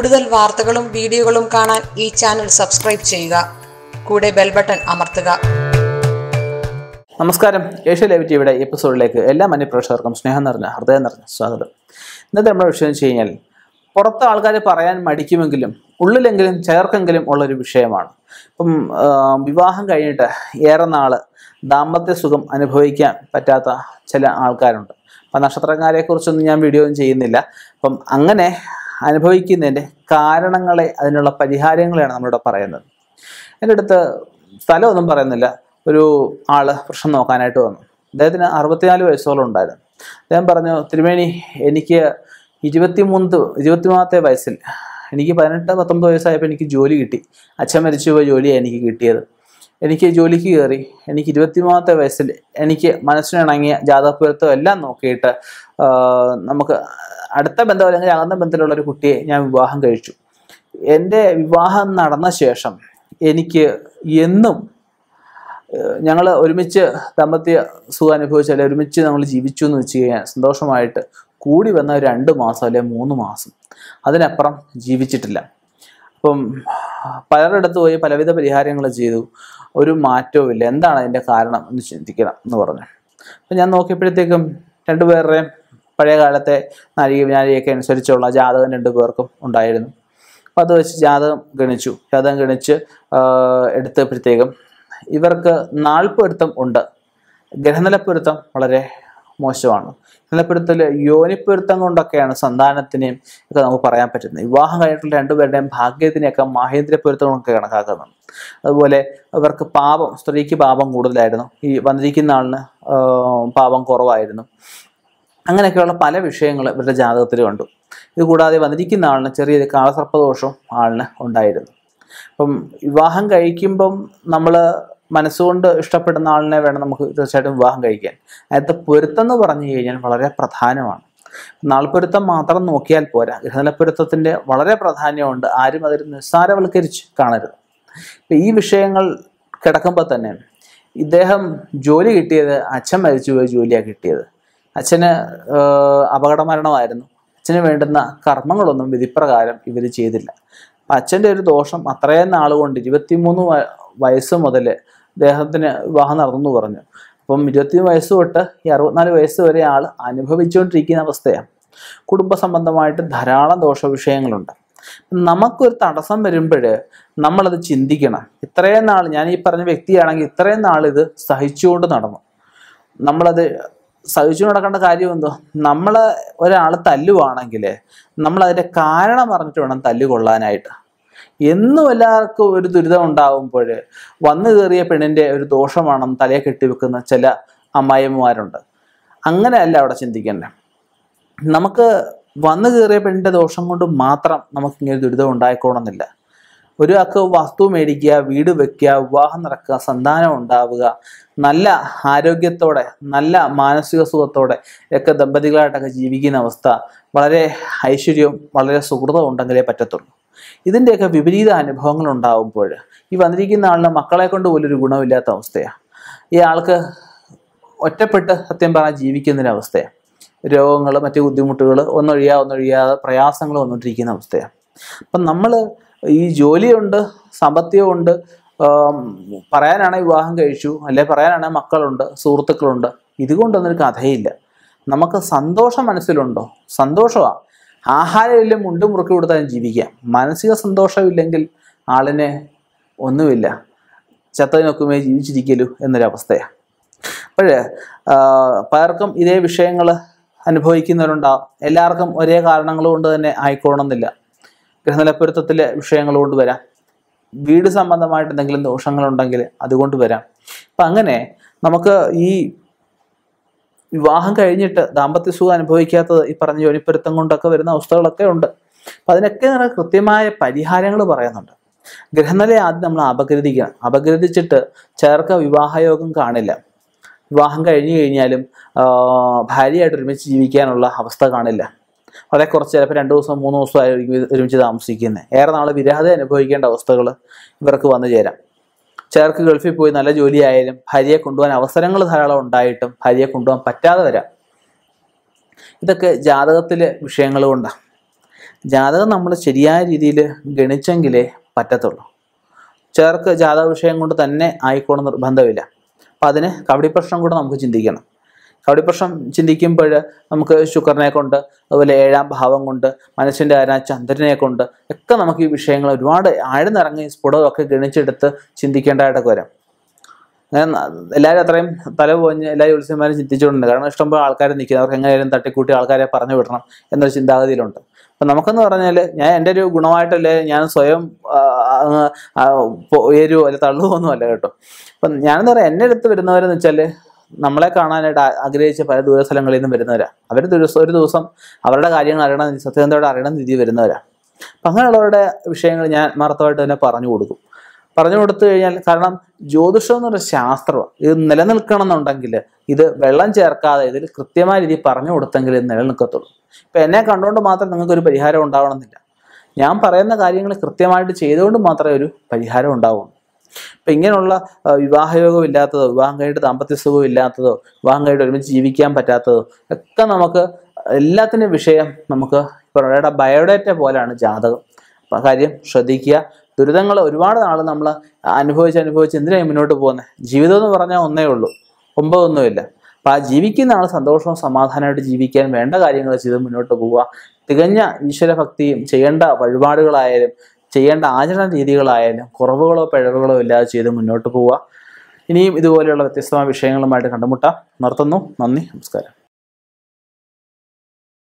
കൂടുതൽ വാർത്തകളും വീഡിയോകളും കാണാൻ ഈ ചാനൽ സബ്സ്ക്രൈബ് ചെയ്യുക കൂടെ ബെൽ ബട്ടൺ അമർത്തുക നമസ്കാരം ഏഷ്യ ലൈവ് ടിവിയുടെ എപ്പിസോഡിലേക്ക് എല്ലാ മനുപ്രേക്ഷകർക്കും സ്നേഹം നിറഞ്ഞ ഹൃദയം നിറഞ്ഞ സ്വാഗതം ഇന്നത്തെ നമ്മുടെ വിഷയം വെച്ച് കഴിഞ്ഞാൽ പുറത്ത് ആൾക്കാർ പറയാൻ മടിക്കുമെങ്കിലും ഉള്ളിലെങ്കിലും ചേർക്കെങ്കിലും ഉള്ളൊരു വിഷയമാണ് ഇപ്പം വിവാഹം കഴിഞ്ഞിട്ട് ഏറെ നാൾ ദാമ്പത്യ സുഖം അനുഭവിക്കാൻ പറ്റാത്ത ചില ആൾക്കാരുണ്ട് അപ്പം കുറിച്ചൊന്നും ഞാൻ വീഡിയോ ഒന്നും ചെയ്യുന്നില്ല അപ്പം അങ്ങനെ അനുഭവിക്കുന്നതിൻ്റെ കാരണങ്ങളെ അതിനുള്ള പരിഹാരങ്ങളെയാണ് നമ്മളിവിടെ പറയുന്നത് എൻ്റെ അടുത്ത് സ്ഥലമൊന്നും പറയുന്നില്ല ഒരു ആൾ പ്രശ്നം നോക്കാനായിട്ട് വന്നു അദ്ദേഹത്തിന് അറുപത്തിനാല് വയസ്സോളം ഉണ്ടായിരുന്നു അദ്ദേഹം പറഞ്ഞു തിരുമേനി എനിക്ക് ഇരുപത്തിമൂന്ന് ഇരുപത്തിമൂന്നാമത്തെ വയസ്സിൽ എനിക്ക് പതിനെട്ട് പത്തൊമ്പത് വയസ്സായപ്പോൾ എനിക്ക് ജോലി കിട്ടി അച്ഛൻ മരിച്ചു പോയ ജോലിയാണ് എനിക്ക് കിട്ടിയത് എനിക്ക് ജോലിക്ക് കയറി എനിക്ക് ഇരുപത്തിമൂന്നാമത്തെ വയസ്സിൽ എനിക്ക് മനസ്സിനിണങ്ങിയ ജാതകപുരത്തോ എല്ലാം നോക്കിയിട്ട് നമുക്ക് അടുത്ത ബന്ധം അല്ലെങ്കിൽ അകന്ന ബന്ധത്തിലുള്ള ഒരു കുട്ടിയെ ഞാൻ വിവാഹം കഴിച്ചു എൻ്റെ വിവാഹം നടന്ന ശേഷം എനിക്ക് എന്നും ഞങ്ങൾ ഒരുമിച്ച് ദമ്പത്യ സുഖം അനുഭവിച്ചു അല്ലെങ്കിൽ ഒരുമിച്ച് നമ്മൾ ജീവിച്ചു എന്ന് വെച്ച് കഴിഞ്ഞാൽ സന്തോഷമായിട്ട് കൂടി വന്ന രണ്ട് മാസം അല്ലെങ്കിൽ മൂന്ന് മാസം അതിനപ്പുറം ജീവിച്ചിട്ടില്ല ഇപ്പം പലരിടത്ത് പോയി പലവിധ പരിഹാരങ്ങൾ ചെയ്തു ഒരു മാറ്റവും ഇല്ല എന്താണ് അതിൻ്റെ കാരണം എന്ന് ചിന്തിക്കണം എന്ന് പറഞ്ഞു അപ്പം ഞാൻ നോക്കിയപ്പോഴത്തേക്കും രണ്ടുപേരുടെയും പഴയ കാലത്തെ നാരിക വിനാരിയൊക്കെ അനുസരിച്ചുള്ള ജാതകം രണ്ടു പേർക്കും ഉണ്ടായിരുന്നു അപ്പോൾ അത് വെച്ച് ജാതകം ഗണിച്ചു ജാതകം ഗണിച്ച് എടുത്തപ്പോഴത്തേക്കും ഇവർക്ക് നാൾപ്പൊരുത്തം ഉണ്ട് ഗ്രഹനിലപ്പൊരുത്തം വളരെ മോശമാണ് നിലപ്പെടുത്തൽ യോനിപ്പൊരുത്തം കൊണ്ടൊക്കെയാണ് സന്താനത്തിനെയും ഒക്കെ നമുക്ക് പറയാൻ പറ്റുന്നത് വിവാഹം കഴിഞ്ഞിട്ടുള്ള രണ്ടുപേരുടെയും ഭാഗ്യത്തിനെയൊക്കെ പൊരുത്തം കൊണ്ടൊക്കെ കണക്കാക്കുന്നത് അതുപോലെ ഇവർക്ക് പാപം സ്ത്രീക്ക് പാപം കൂടുതലായിരുന്നു ഈ വന്നിരിക്കുന്ന ആളിന് പാപം കുറവായിരുന്നു അങ്ങനെയൊക്കെയുള്ള പല വിഷയങ്ങൾ ഇവരുടെ ജാതകത്തിലുണ്ട് ഇത് കൂടാതെ വന്നിരിക്കുന്ന ആളിന് ചെറിയ കാളസർപ്പദോഷവും ആളിന് ഉണ്ടായിരുന്നു അപ്പം വിവാഹം കഴിക്കുമ്പം നമ്മൾ മനസ്സുകൊണ്ട് ഇഷ്ടപ്പെടുന്ന ആളിനെ വേണം നമുക്ക് തീർച്ചയായിട്ടും വിവാഹം കഴിക്കാൻ അതിനകത്ത് പൊരുത്തം എന്ന് പറഞ്ഞു കഴിഞ്ഞാൽ വളരെ പ്രധാനമാണ് നാൾപ്പൊരുത്തം മാത്രം നോക്കിയാൽ പോരാ ഗ്രഹനിലപ്പൊരുത്തത്തിൻ്റെ വളരെ പ്രാധാന്യമുണ്ട് ആരും അതൊരു നിസ്സാരവൽക്കരിച്ച് കാണരുത് ഇപ്പം ഈ വിഷയങ്ങൾ കിടക്കുമ്പോൾ തന്നെ ഇദ്ദേഹം ജോലി കിട്ടിയത് അച്ഛൻ മരിച്ചു പോയി ജോലിയാണ് കിട്ടിയത് അച്ഛന് അപകട മരണമായിരുന്നു അച്ഛന് വേണ്ടുന്ന കർമ്മങ്ങളൊന്നും വിധിപ്രകാരം ഇവർ ചെയ്തില്ല അപ്പം അച്ഛൻ്റെ ഒരു ദോഷം അത്രയും നാളുകൊണ്ട് ഇരുപത്തിമൂന്ന് വയസ്സ് മുതൽ അദ്ദേഹത്തിന് വിവാഹം നടന്നു പറഞ്ഞു അപ്പം ഇരുപത്തി വയസ്സ് തൊട്ട് ഈ അറുപത്തിനാല് വയസ്സ് വരെ ആൾ അനുഭവിച്ചുകൊണ്ടിരിക്കുന്ന അവസ്ഥയാണ് കുടുംബ സംബന്ധമായിട്ട് ധാരാളം ദോഷവിഷയങ്ങളുണ്ട് നമുക്കൊരു തടസ്സം വരുമ്പോൾ നമ്മളത് ചിന്തിക്കണം ഇത്രയും നാൾ ഞാൻ ഈ പറഞ്ഞ വ്യക്തിയാണെങ്കിൽ ഇത്രയും നാൾ ഇത് സഹിച്ചുകൊണ്ട് നടന്നു നമ്മളത് സഹിച്ചു നടക്കേണ്ട കാര്യം എന്തോ നമ്മൾ ഒരാൾ തല്ലുവാണെങ്കിൽ നമ്മളതിൻ്റെ കാരണം അറിഞ്ഞിട്ട് വേണം തല്ലുകൊള്ളാനായിട്ട് എന്നും എല്ലാവർക്കും ഒരു ദുരിതം ഉണ്ടാകുമ്പോൾ വന്നു കയറിയ പെണ്ണിൻ്റെ ഒരു ദോഷമാണെന്ന് തലയെ കെട്ടിവെക്കുന്ന ചില അമ്മായിമ്മമാരുണ്ട് അങ്ങനെയല്ല അവിടെ ചിന്തിക്കേണ്ടത് നമുക്ക് വന്നു കയറിയ പെണ്ണിൻ്റെ ദോഷം കൊണ്ട് മാത്രം നമുക്ക് ഇങ്ങനെ ദുരിതം ഉണ്ടായിക്കോണമെന്നില്ല ഒരു ആൾക്ക് വസ്തു മേടിക്കുക വീട് വെക്കുക വിവാഹം നടക്കുക സന്താനം ഉണ്ടാവുക നല്ല ആരോഗ്യത്തോടെ നല്ല മാനസിക സുഖത്തോടെ ഒക്കെ ദമ്പതികളായിട്ടൊക്കെ ജീവിക്കുന്ന അവസ്ഥ വളരെ ഐശ്വര്യവും വളരെ സുഹൃതവും ഉണ്ടെങ്കിലേ പറ്റത്തുള്ളൂ ഇതിൻ്റെയൊക്കെ വിപരീത അനുഭവങ്ങൾ ഉണ്ടാകുമ്പോൾ ഈ വന്നിരിക്കുന്ന ആളിന് മക്കളെ കൊണ്ട് പോലൊരു ഗുണമില്ലാത്ത അവസ്ഥയാണ് ഈ ആൾക്ക് ഒറ്റപ്പെട്ട് സത്യം പറഞ്ഞാൽ ജീവിക്കുന്നൊരവസ്ഥയാണ് രോഗങ്ങൾ മറ്റു ബുദ്ധിമുട്ടുകൾ ഒന്നൊഴിയാ ഒന്നൊഴിയാതെ പ്രയാസങ്ങൾ വന്നുകൊണ്ടിരിക്കുന്ന അവസ്ഥയാണ് അപ്പം നമ്മൾ ഈ ജോലിയുണ്ട് സമ്പത്തികമുണ്ട് പറയാനാണെങ്കിൽ വിവാഹം കഴിച്ചു അല്ലെ പറയാനാണെങ്കിൽ മക്കളുണ്ട് സുഹൃത്തുക്കളുണ്ട് ഇതുകൊണ്ടൊന്നും ഒരു കഥയില്ല നമുക്ക് സന്തോഷം മനസ്സിലുണ്ടോ സന്തോഷമാണ് ആഹാരമില്ല മുണ്ട് മുറുക്കി കൊടുത്താലും ജീവിക്കുക മാനസിക സന്തോഷമില്ലെങ്കിൽ ആളിനെ ഒന്നുമില്ല ചത്തതിനൊക്കുമേ ജീവിച്ചിരിക്കലു എന്നൊരവസ്ഥയാണ് അപ്പോഴേ പലർക്കും ഇതേ വിഷയങ്ങൾ അനുഭവിക്കുന്നവരുണ്ടാവും എല്ലാവർക്കും ഒരേ കാരണങ്ങൾ കൊണ്ട് തന്നെ ആയിക്കോണമെന്നില്ല ഗൃഹനിലപ്പൊരുത്തത്തിലെ വിഷയങ്ങൾ കൊണ്ട് വരാം വീട് സംബന്ധമായിട്ട് എന്തെങ്കിലും ദോഷങ്ങളുണ്ടെങ്കിൽ അതുകൊണ്ട് വരാം അപ്പം അങ്ങനെ നമുക്ക് ഈ വിവാഹം കഴിഞ്ഞിട്ട് ദാമ്പത്യ സുഖം അനുഭവിക്കാത്തത് ഈ പറഞ്ഞ ജോലിപ്പൊരുത്തം കൊണ്ടൊക്കെ വരുന്ന അവസ്ഥകളൊക്കെ ഉണ്ട് അപ്പൊ അതിനൊക്കെ നമ്മുടെ കൃത്യമായ പരിഹാരങ്ങൾ പറയുന്നുണ്ട് ഗ്രഹനിലയെ ആദ്യം നമ്മൾ അപഗ്രഥിക്കണം അപഗ്രഥിച്ചിട്ട് ചേർക്ക വിവാഹയോഗം കാണില്ല വിവാഹം കഴിഞ്ഞു കഴിഞ്ഞാലും ഭാര്യയായിട്ട് ഒരുമിച്ച് ജീവിക്കാനുള്ള അവസ്ഥ കാണില്ല വളരെ കുറച്ച് ചിലപ്പോൾ രണ്ട് ദിവസം മൂന്ന് ദിവസമായി ഒരുമിച്ച് താമസിക്കുന്നത് ഏറെ നാൾ വിരാതെ അനുഭവിക്കേണ്ട അവസ്ഥകൾ ഇവർക്ക് വന്നു ചേരാം ചേർക്ക് ഗൾഫിൽ പോയി നല്ല ജോലിയായാലും ഭാര്യയെ കൊണ്ടുപോകാൻ അവസരങ്ങൾ ധാരാളം ഉണ്ടായിട്ടും ഭാര്യയെ കൊണ്ടുപോകാൻ പറ്റാതെ വരാം ഇതൊക്കെ ജാതകത്തിലെ വിഷയങ്ങൾ കൊണ്ടാണ് ജാതകം നമ്മൾ ശരിയായ രീതിയിൽ ഗണിച്ചെങ്കിലേ പറ്റത്തുള്ളൂ ചേർക്ക് ജാതക വിഷയം കൊണ്ട് തന്നെ ആയിക്കോണം നിർബന്ധമില്ല അപ്പം അതിന് കവടി പ്രശ്നം കൂടെ നമുക്ക് ചിന്തിക്കണം അവിടെ പ്രശ്നം ചിന്തിക്കുമ്പോൾ നമുക്ക് ശുക്രനെ കൊണ്ട് അതുപോലെ ഏഴാം ഭാവം കൊണ്ട് മനസ്സിൻ്റെ ആരാ ചന്ദ്രനെ കൊണ്ട് ഒക്കെ നമുക്ക് ഈ വിഷയങ്ങൾ ഒരുപാട് ആഴ്ന്നിറങ്ങി സ്ഫുടമൊക്കെ ഗണിച്ചെടുത്ത് ചിന്തിക്കേണ്ടതായിട്ടൊക്കെ വരാം എല്ലാവരും അത്രയും തല പോഞ്ഞ് എല്ലാ ജ്യോത്സ്യന്മാരും ചിന്തിച്ചുകൊണ്ടുണ്ട് കാരണം ഇഷ്ടംപോലെ ആൾക്കാർ നിൽക്കുന്നത് അവർക്ക് എങ്ങനെയാലും തട്ടിക്കൂട്ടി ആൾക്കാരെ പറഞ്ഞു വിടണം എന്നൊരു ചിന്താഗതിയിലുണ്ട് അപ്പം നമുക്കെന്ന് പറഞ്ഞാൽ ഞാൻ എൻ്റെ ഒരു ഗുണമായിട്ടല്ലേ ഞാൻ സ്വയം ഉയരുമോ അല്ലെ തള്ളുമോ ഒന്നുമല്ല കേട്ടോ അപ്പം ഞാനെന്ന് പറയാം എൻ്റെ അടുത്ത് വരുന്നവരെന്ന് വെച്ചാൽ നമ്മളെ കാണാനായിട്ട് ആഗ്രഹിച്ച പല ദൂര സ്ഥലങ്ങളിൽ നിന്നും വരുന്നവരാണ് അവർ ഒരു ദിവസം അവരുടെ കാര്യങ്ങൾ അറിയണം സത്യസന്ധയോട് അറിയണം രീതി വരുന്നവരാണ് അപ്പം അങ്ങനെയുള്ളവരുടെ വിഷയങ്ങൾ ഞാൻ മഹത്വമായിട്ട് തന്നെ പറഞ്ഞു കൊടുക്കും പറഞ്ഞു കൊടുത്തു കഴിഞ്ഞാൽ കാരണം ജ്യോതിഷം എന്നൊരു ശാസ്ത്രമാണ് ഇത് നിലനിൽക്കണം എന്നുണ്ടെങ്കിൽ ഇത് വെള്ളം ചേർക്കാതെ ഇതിൽ കൃത്യമായ രീതിയിൽ പറഞ്ഞു കൊടുത്തെങ്കിൽ ഇത് നിലനിൽക്കത്തുള്ളൂ ഇപ്പം എന്നെ കണ്ടുകൊണ്ട് മാത്രം നിങ്ങൾക്കൊരു പരിഹാരം ഉണ്ടാവണമെന്നില്ല ഞാൻ പറയുന്ന കാര്യങ്ങൾ കൃത്യമായിട്ട് ചെയ്തുകൊണ്ട് മാത്രമേ ഒരു പരിഹാരം ഉണ്ടാവുള്ളൂ അപ്പം ഇങ്ങനെയുള്ള വിവാഹയോഗം ഇല്ലാത്തതോ വിവാഹം കഴിഞ്ഞിട്ട് ദാമ്പത്യ സുഖവും ഇല്ലാത്തതോ വിവാഹം കഴിഞ്ഞിട്ട് ഒരുമിച്ച് ജീവിക്കാൻ പറ്റാത്തതോ ഒക്കെ നമുക്ക് എല്ലാത്തിനും വിഷയം നമുക്ക് ഇപ്പോൾ ഒരാളുടെ ബയോഡേറ്റ പോലെയാണ് ജാതകം അപ്പം ആ കാര്യം ശ്രദ്ധിക്കുക ദുരിതങ്ങൾ ഒരുപാട് നാൾ നമ്മൾ അനുഭവിച്ച് അനുഭവിച്ച് എന്തിനാണ് മുന്നോട്ട് പോകുന്നത് ജീവിതം എന്ന് പറഞ്ഞാൽ ഒന്നേ ഉള്ളൂ ഒമ്പതൊന്നുമില്ല അപ്പം ആ ജീവിക്കുന്ന ആൾ സന്തോഷവും സമാധാനമായിട്ട് ജീവിക്കാൻ വേണ്ട കാര്യങ്ങൾ ചെയ്ത് മുന്നോട്ട് പോവുക തികഞ്ഞ ഈശ്വരഭക്തിയും ചെയ്യേണ്ട വഴിപാടുകളായാലും ചെയ്യേണ്ട ആചരണ രീതികളായാലും കുറവുകളോ പിഴവുകളോ ഇല്ലാതെ ചെയ്ത് മുന്നോട്ട് പോവുക ഇനിയും ഇതുപോലെയുള്ള വ്യത്യസ്തമായ വിഷയങ്ങളുമായിട്ട് കണ്ടുമുട്ടാം നിർത്തുന്നു നന്ദി നമസ്കാരം